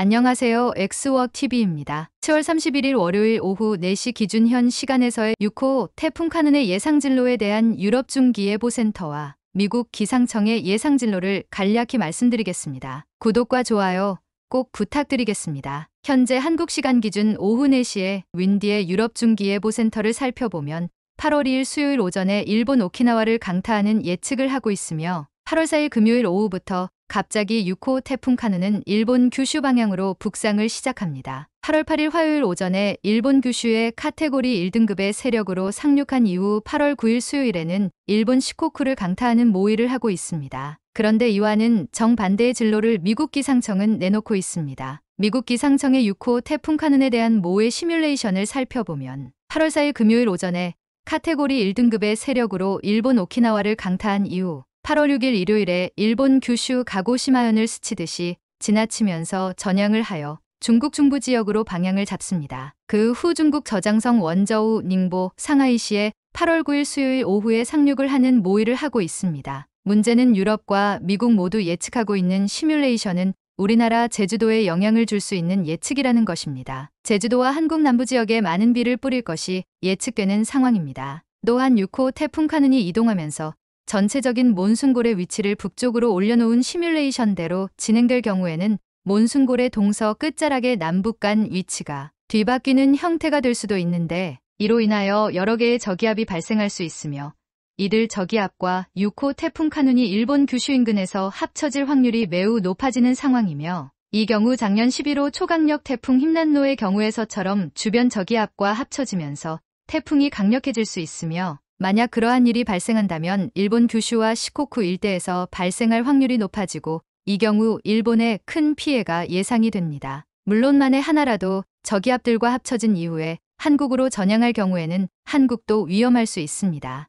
안녕하세요. 엑스워TV입니다. 크7월 31일 월요일 오후 4시 기준 현 시간에서의 6호 태풍 카눈의 예상진로에 대한 유럽 중기예보센터와 미국 기상청의 예상진로를 간략히 말씀드리겠습니다. 구독과 좋아요 꼭 부탁드리겠습니다. 현재 한국 시간 기준 오후 4시에 윈디의 유럽 중기예보센터를 살펴보면 8월 2일 수요일 오전에 일본 오키나와를 강타하는 예측을 하고 있으며 8월 4일 금요일 오후부터 갑자기 6호 태풍 카누는 일본 규슈 방향으로 북상을 시작합니다. 8월 8일 화요일 오전에 일본 규슈의 카테고리 1등급의 세력으로 상륙한 이후 8월 9일 수요일에는 일본 시코쿠를 강타하는 모의를 하고 있습니다. 그런데 이와는 정반대의 진로를 미국 기상청은 내놓고 있습니다. 미국 기상청의 6호 태풍 카눈에 대한 모의 시뮬레이션을 살펴보면 8월 4일 금요일 오전에 카테고리 1등급의 세력으로 일본 오키나와를 강타한 이후 8월 6일 일요일에 일본 규슈 가고시마현을 스치듯이 지나치면서 전향을 하여 중국 중부 지역으로 방향을 잡습니다. 그 후 중국 저장성 원저우 닝보 상하이시에 8월 9일 수요일 오후에 상륙을 하는 모의를 하고 있습니다. 문제는 유럽과 미국 모두 예측하고 있는 시뮬레이션은 우리나라 제주도에 영향을 줄 수 있는 예측이라는 것입니다. 제주도와 한국 남부 지역에 많은 비를 뿌릴 것이 예측되는 상황입니다. 또한 6호 태풍 카눈이 이동하면서 전체적인 몬순골의 위치를 북쪽으로 올려놓은 시뮬레이션대로 진행될 경우에는 몬순골의 동서 끝자락의 남북 간 위치가 뒤바뀌는 형태가 될 수도 있는데 이로 인하여 여러 개의 저기압이 발생할 수 있으며 이들 저기압과 6호 태풍 카눈이 일본 규슈 인근에서 합쳐질 확률이 매우 높아지는 상황이며 이 경우 작년 11호 초강력 태풍 힘난노의 경우에서처럼 주변 저기압과 합쳐지면서 태풍이 강력해질 수 있으며 만약 그러한 일이 발생한다면 일본 규슈와 시코쿠 일대에서 발생할 확률이 높아지고 이 경우 일본에 큰 피해가 예상이 됩니다. 물론 만에 하나라도 저기압들과 합쳐진 이후에 한국으로 전향할 경우에는 한국도 위험할 수 있습니다.